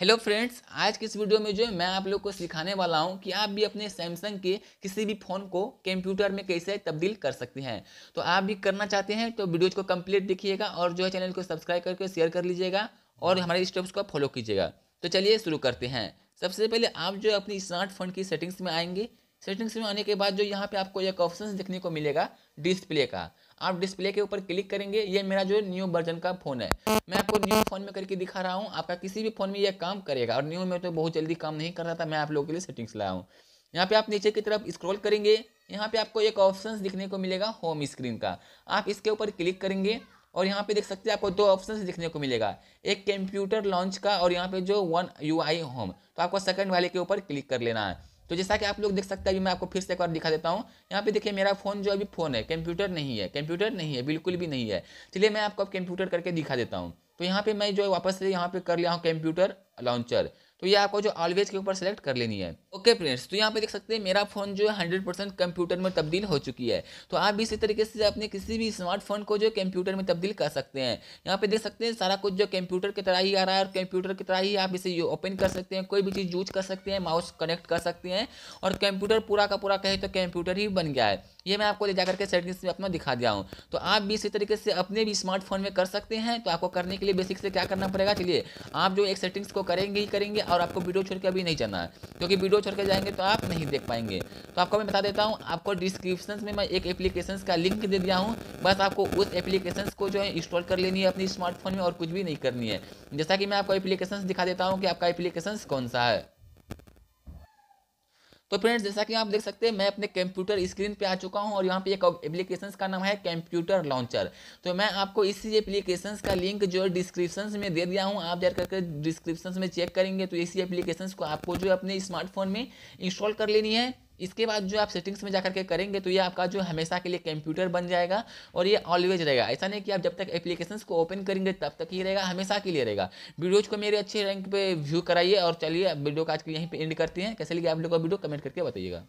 hello friends आज के इस वीडियो में जो है मैं आप लोग को सिखाने वाला हूं कि आप भी अपने सैमसंग के किसी भी फ़ोन को कंप्यूटर में कैसे तब्दील कर सकते हैं तो आप भी करना चाहते हैं तो वीडियोज को कंप्लीट देखिएगा और जो है चैनल को सब्सक्राइब करके शेयर कर लीजिएगा और हमारे स्टेप्स को फॉलो कीजिएगा तो चलिए शुरू करते हैं सबसे पहले आप जो है अपनी स्मार्टफोन की सेटिंग्स में आएंगे सेटिंग्स में आने के बाद जो यहाँ पे आपको एक ऑप्शन देखने को मिलेगा डिस्प्ले का आप डिस्प्ले के ऊपर क्लिक करेंगे ये मेरा जो न्यू वर्जन का फ़ोन है मैं आपको न्यू फ़ोन में करके दिखा रहा हूँ आपका किसी भी फ़ोन में यह काम करेगा और न्यू में तो बहुत जल्दी काम नहीं कर रहा था मैं आप लोगों के लिए सेटिंग्स लाया हूँ यहाँ पे आप नीचे की तरफ स्क्रॉल करेंगे यहाँ पे आपको एक ऑप्शन दिखने को मिलेगा होम स्क्रीन का आप इसके ऊपर क्लिक करेंगे और यहाँ पे देख सकते हैं आपको दो ऑप्शन दिखने को मिलेगा एक कंप्यूटर लॉन्च का और यहाँ पे जो वन यू आई होम तो आपको सेकंड वाले के ऊपर क्लिक कर लेना है तो जैसा कि आप लोग देख सकते हैं अभी मैं आपको फिर से एक बार दिखा देता हूँ यहाँ पे देखिए मेरा फोन जो अभी फोन है कंप्यूटर नहीं है कंप्यूटर नहीं है बिल्कुल भी नहीं है चलिए मैं आपको अब कंप्यूटर करके दिखा देता हूँ तो यहाँ पे मैं जो वापस से यहाँ पे कर लिया हूँ कंप्यूटर लॉन्चर तो ये आपको जो ऑलवेज के ऊपर सेलेक्ट कर लेनी है ओके फ्रेंड्स तो यहाँ पे देख सकते हैं मेरा फोन जो है हंड्रेड परसेंट कंप्यूटर में तब्दील हो चुकी है तो आप भी इसी तरीके से अपने किसी भी स्मार्टफोन को जो कंप्यूटर में तब्दील कर सकते हैं यहाँ पे देख सकते हैं सारा कुछ जो कंप्यूटर की तरह ही आ रहा है और कंप्यूटर की तरह ही आप इसे ओपन कर सकते हैं कोई भी चीज़ यूज कर सकते हैं माउस कनेक्ट कर सकते हैं और कंप्यूटर पूरा का पूरा कहे तो कंप्यूटर ही बन गया है ये मैं आपको ले जाकर के सेटिंग्स में अपना दिखा दिया हूँ तो आप भी इसी तरीके से अपने भी स्मार्टफोन में कर सकते हैं तो आपको करने के लिए बेसिक से क्या करना पड़ेगा चलिए आप जो एक सेटिंग्स को करेंगे ही करेंगे और आपको वीडियो छोड़ के अभी नहीं जाना है क्योंकि वीडियो छोड़ के जाएंगे तो आप नहीं देख पाएंगे तो आपको मैं बता देता हूँ आपको डिस्क्रिप्शन में मैं एक एप्लीकेशन का लिंक दे दिया हूँ बस आपको उस एप्लीकेशन को जो है इंस्टॉल कर लेनी है अपनी स्मार्टफोन में और कुछ भी नहीं करनी है जैसा कि मैं आपको एप्लीकेशन दिखा देता हूँ कि आपका एप्लीकेशन कौन सा है तो फ्रेंड्स जैसा कि आप देख सकते हैं मैं अपने कंप्यूटर स्क्रीन पे आ चुका हूँ और यहाँ पे एक एप्लीकेशन का नाम है कंप्यूटर लॉन्चर तो मैं आपको इसी एप्लीकेशन का लिंक जो है डिस्क्रिप्शन में दे दिया हूँ आप जा करके डिस्क्रिप्शन में चेक करेंगे तो इसी एप्लीकेशन को आपको जो है अपने स्मार्टफोन में इंस्टॉल कर लेनी है इसके बाद जो आप सेटिंग्स में जाकर के करेंगे तो ये आपका जो हमेशा के लिए कंप्यूटर बन जाएगा और ये ऑलवेज रहेगा ऐसा नहीं कि आप जब तक एप्लीकेशन को ओपन करेंगे तब तक ये रहेगा हमेशा के लिए रहेगा वीडियोज को मेरे अच्छे रैंक पे व्यू कराइए और चलिए वीडियो का आज के यहीं पर एंड करते हैं कैसे लगे आप लोग का वीडियो कमेंट करके बताइएगा